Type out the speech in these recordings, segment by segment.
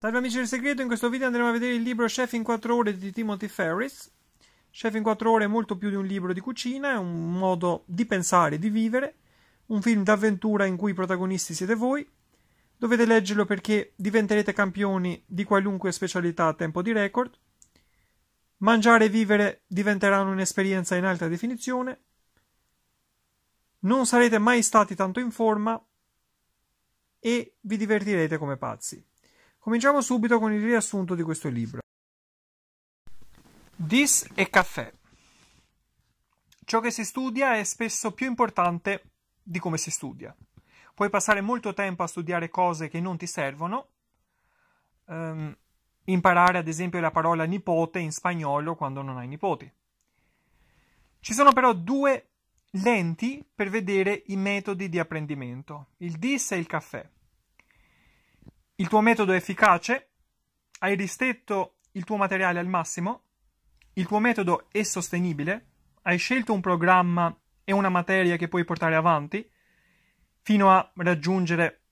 Salve amici del segreto, in questo video andremo a vedere il libro Chef in 4 ore di Timothy Ferris. Chef in 4 ore è molto più di un libro di cucina, è un modo di pensare di vivere, un film d'avventura in cui i protagonisti siete voi. Dovete leggerlo perché diventerete campioni di qualunque specialità a tempo di record. Mangiare e vivere diventeranno un'esperienza in alta definizione. Non sarete mai stati tanto in forma e vi divertirete come pazzi. Cominciamo subito con il riassunto di questo libro. Dis e caffè. Ciò che si studia è spesso più importante di come si studia. Puoi passare molto tempo a studiare cose che non ti servono. Um, imparare ad esempio la parola nipote in spagnolo quando non hai nipoti. Ci sono però due lenti per vedere i metodi di apprendimento, il dis e il caffè. Il tuo metodo è efficace? Hai ristretto il tuo materiale al massimo? Il tuo metodo è sostenibile? Hai scelto un programma e una materia che puoi portare avanti fino a raggiungere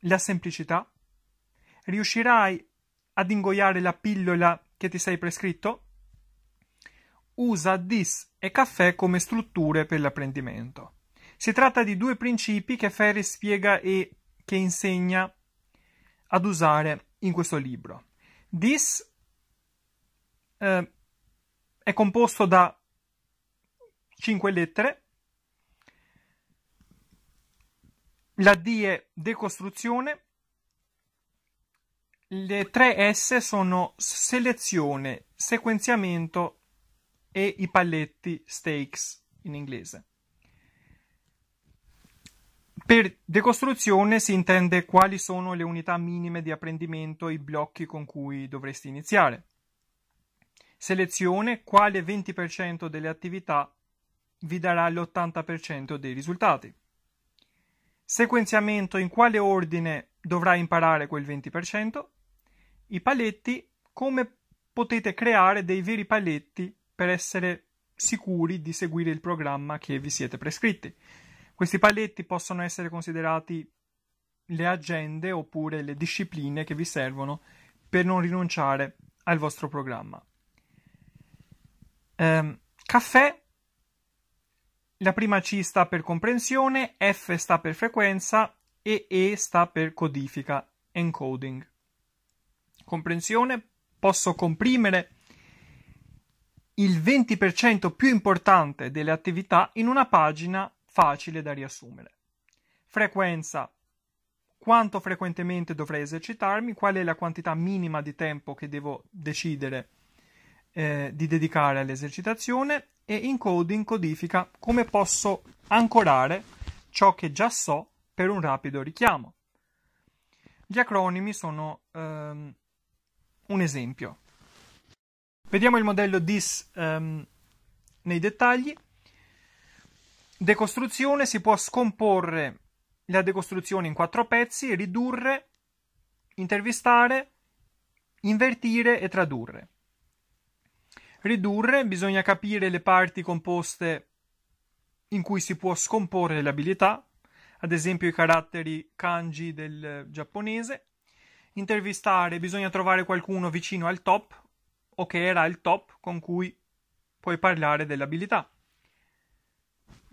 la semplicità? Riuscirai ad ingoiare la pillola che ti sei prescritto? Usa DIS e caffè come strutture per l'apprendimento. Si tratta di due principi che Ferri spiega e che insegna ad usare in questo libro. This eh, è composto da 5 lettere. La D è decostruzione. Le 3 S sono selezione, sequenziamento e i palletti stakes in inglese. Per decostruzione si intende quali sono le unità minime di apprendimento, i blocchi con cui dovresti iniziare. Selezione quale 20% delle attività vi darà l'80% dei risultati. Sequenziamento in quale ordine dovrà imparare quel 20%. I paletti come potete creare dei veri paletti per essere sicuri di seguire il programma che vi siete prescritti. Questi paletti possono essere considerati le agende oppure le discipline che vi servono per non rinunciare al vostro programma. Um, caffè, la prima C sta per comprensione, F sta per frequenza e E sta per codifica, encoding. Comprensione, posso comprimere il 20% più importante delle attività in una pagina facile da riassumere. Frequenza. Quanto frequentemente dovrei esercitarmi? Qual è la quantità minima di tempo che devo decidere eh, di dedicare all'esercitazione? E encoding codifica come posso ancorare ciò che già so per un rapido richiamo. Gli acronimi sono ehm, un esempio. Vediamo il modello DIS ehm, nei dettagli. Decostruzione si può scomporre la decostruzione in quattro pezzi, ridurre, intervistare, invertire e tradurre. Ridurre, bisogna capire le parti composte in cui si può scomporre l'abilità, ad esempio i caratteri kanji del giapponese. Intervistare, bisogna trovare qualcuno vicino al top o che era il top con cui puoi parlare dell'abilità.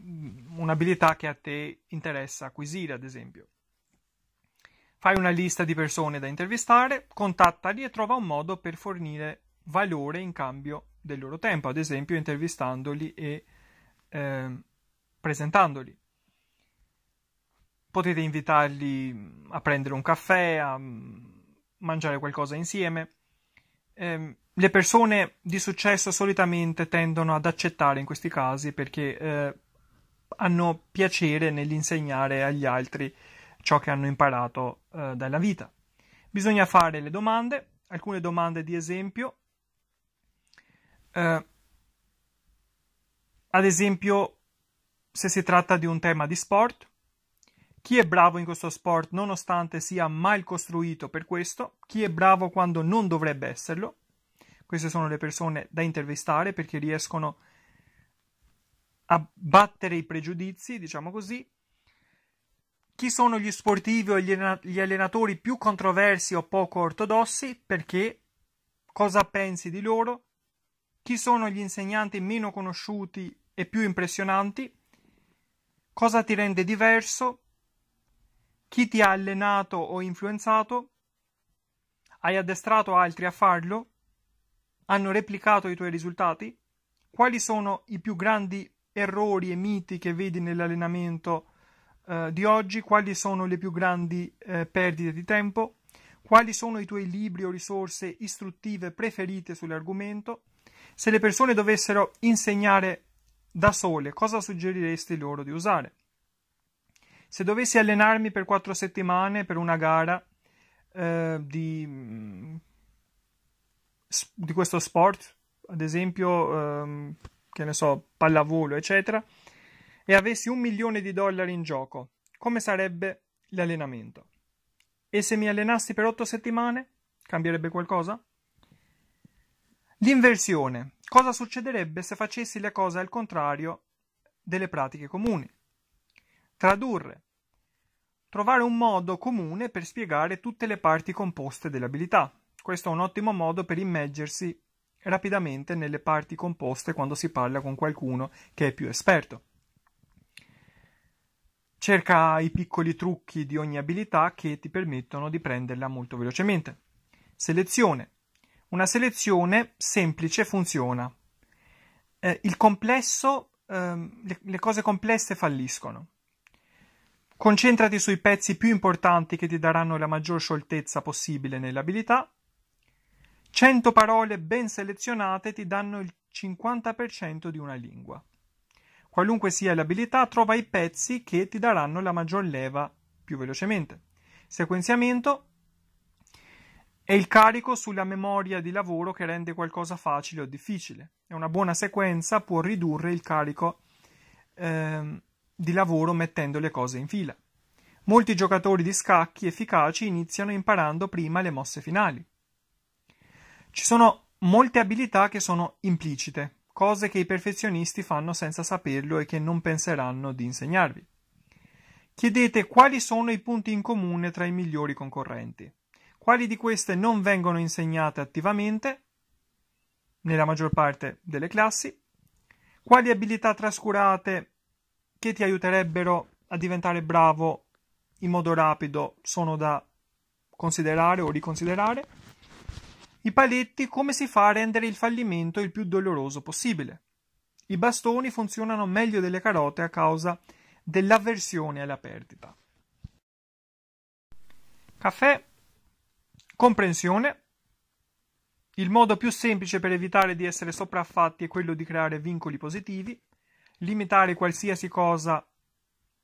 Mm, un'abilità che a te interessa acquisire, ad esempio. Fai una lista di persone da intervistare, contattali e trova un modo per fornire valore in cambio del loro tempo, ad esempio intervistandoli e eh, presentandoli. Potete invitarli mm, a prendere un caffè, a mm, mangiare qualcosa insieme. Eh, le persone di successo solitamente tendono ad accettare in questi casi perché eh, hanno piacere nell'insegnare agli altri ciò che hanno imparato eh, dalla vita. Bisogna fare le domande, alcune domande di esempio. Eh, ad esempio, se si tratta di un tema di sport, chi è bravo in questo sport nonostante sia mal costruito per questo, chi è bravo quando non dovrebbe esserlo. Queste sono le persone da intervistare perché riescono a abbattere i pregiudizi, diciamo così. Chi sono gli sportivi o gli allenatori più controversi o poco ortodossi? Perché? Cosa pensi di loro? Chi sono gli insegnanti meno conosciuti e più impressionanti? Cosa ti rende diverso? Chi ti ha allenato o influenzato? Hai addestrato altri a farlo? Hanno replicato i tuoi risultati? Quali sono i più grandi errori e miti che vedi nell'allenamento eh, di oggi, quali sono le più grandi eh, perdite di tempo, quali sono i tuoi libri o risorse istruttive preferite sull'argomento, se le persone dovessero insegnare da sole, cosa suggeriresti loro di usare? Se dovessi allenarmi per quattro settimane per una gara eh, di, mm, di questo sport, ad esempio... Ehm, che ne so, pallavolo, eccetera, e avessi un milione di dollari in gioco, come sarebbe l'allenamento? E se mi allenassi per otto settimane, cambierebbe qualcosa? L'inversione. Cosa succederebbe se facessi le cose al contrario delle pratiche comuni? Tradurre. Trovare un modo comune per spiegare tutte le parti composte dell'abilità. Questo è un ottimo modo per immergersi rapidamente nelle parti composte quando si parla con qualcuno che è più esperto. Cerca i piccoli trucchi di ogni abilità che ti permettono di prenderla molto velocemente. Selezione. Una selezione semplice funziona. Eh, il complesso, ehm, le, le cose complesse falliscono. Concentrati sui pezzi più importanti che ti daranno la maggior scioltezza possibile nell'abilità 100 parole ben selezionate ti danno il 50% di una lingua. Qualunque sia l'abilità, trova i pezzi che ti daranno la maggior leva più velocemente. Sequenziamento è il carico sulla memoria di lavoro che rende qualcosa facile o difficile. E una buona sequenza può ridurre il carico eh, di lavoro mettendo le cose in fila. Molti giocatori di scacchi efficaci iniziano imparando prima le mosse finali. Ci sono molte abilità che sono implicite, cose che i perfezionisti fanno senza saperlo e che non penseranno di insegnarvi. Chiedete quali sono i punti in comune tra i migliori concorrenti. Quali di queste non vengono insegnate attivamente, nella maggior parte delle classi? Quali abilità trascurate che ti aiuterebbero a diventare bravo in modo rapido sono da considerare o riconsiderare? i paletti come si fa a rendere il fallimento il più doloroso possibile. I bastoni funzionano meglio delle carote a causa dell'avversione alla perdita. Caffè, comprensione. Il modo più semplice per evitare di essere sopraffatti è quello di creare vincoli positivi, limitare qualsiasi cosa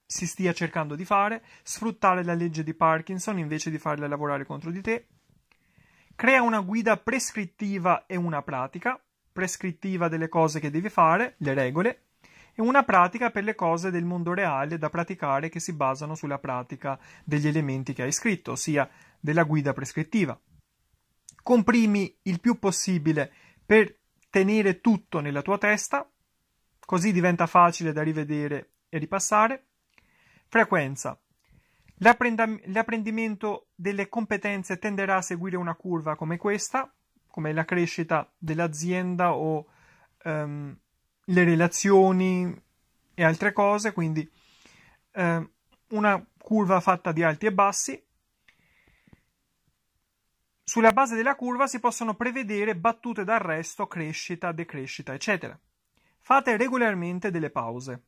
si stia cercando di fare, sfruttare la legge di Parkinson invece di farla lavorare contro di te, Crea una guida prescrittiva e una pratica, prescrittiva delle cose che devi fare, le regole, e una pratica per le cose del mondo reale da praticare che si basano sulla pratica degli elementi che hai scritto, ossia della guida prescrittiva. Comprimi il più possibile per tenere tutto nella tua testa, così diventa facile da rivedere e ripassare. Frequenza. L'apprendimento delle competenze tenderà a seguire una curva come questa, come la crescita dell'azienda o um, le relazioni e altre cose, quindi um, una curva fatta di alti e bassi. Sulla base della curva si possono prevedere battute d'arresto, crescita, decrescita, eccetera. Fate regolarmente delle pause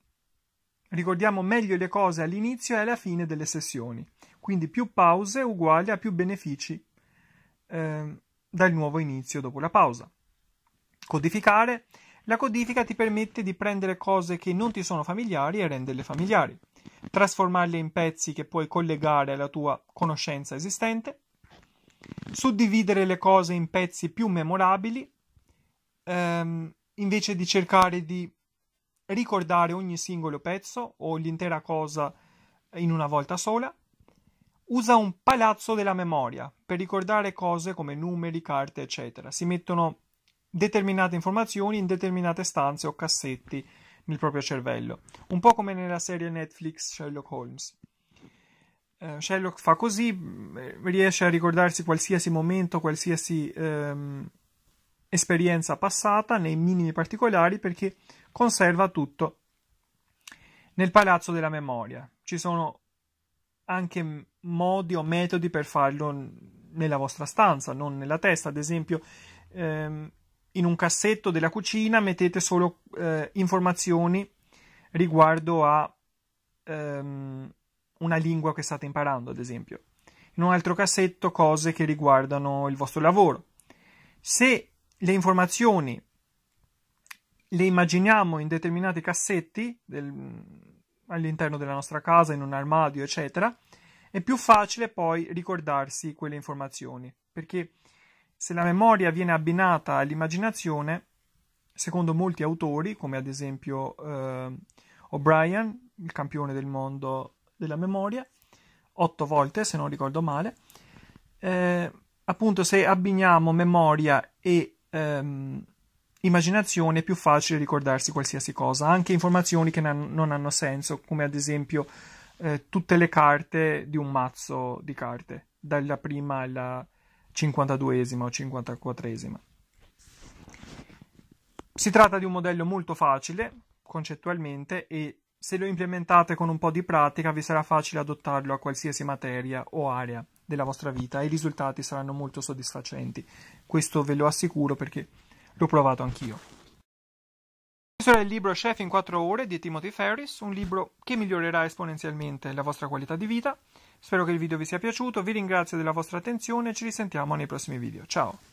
ricordiamo meglio le cose all'inizio e alla fine delle sessioni, quindi più pause uguale a più benefici eh, dal nuovo inizio dopo la pausa. Codificare. La codifica ti permette di prendere cose che non ti sono familiari e renderle familiari, trasformarle in pezzi che puoi collegare alla tua conoscenza esistente, suddividere le cose in pezzi più memorabili, ehm, invece di cercare di ricordare ogni singolo pezzo o l'intera cosa in una volta sola. Usa un palazzo della memoria per ricordare cose come numeri, carte, eccetera. Si mettono determinate informazioni in determinate stanze o cassetti nel proprio cervello, un po' come nella serie Netflix Sherlock Holmes. Eh, Sherlock fa così, mm, riesce a ricordarsi qualsiasi momento, qualsiasi ehm, esperienza passata nei minimi particolari perché conserva tutto nel palazzo della memoria. Ci sono anche modi o metodi per farlo nella vostra stanza, non nella testa. Ad esempio, ehm, in un cassetto della cucina mettete solo eh, informazioni riguardo a ehm, una lingua che state imparando, ad esempio. In un altro cassetto cose che riguardano il vostro lavoro. Se le informazioni le immaginiamo in determinati cassetti del, all'interno della nostra casa, in un armadio, eccetera, è più facile poi ricordarsi quelle informazioni, perché se la memoria viene abbinata all'immaginazione, secondo molti autori, come ad esempio eh, O'Brien, il campione del mondo della memoria, otto volte se non ricordo male, eh, appunto se abbiniamo memoria e ehm, immaginazione è più facile ricordarsi qualsiasi cosa, anche informazioni che non hanno senso, come ad esempio eh, tutte le carte di un mazzo di carte, dalla prima alla 52esima o 54esima. Si tratta di un modello molto facile concettualmente e se lo implementate con un po' di pratica vi sarà facile adottarlo a qualsiasi materia o area della vostra vita e i risultati saranno molto soddisfacenti. Questo ve lo assicuro perché L'ho provato anch'io. Questo era il libro Chef in 4 ore di Timothy Ferris, un libro che migliorerà esponenzialmente la vostra qualità di vita. Spero che il video vi sia piaciuto, vi ringrazio della vostra attenzione e ci risentiamo nei prossimi video. Ciao!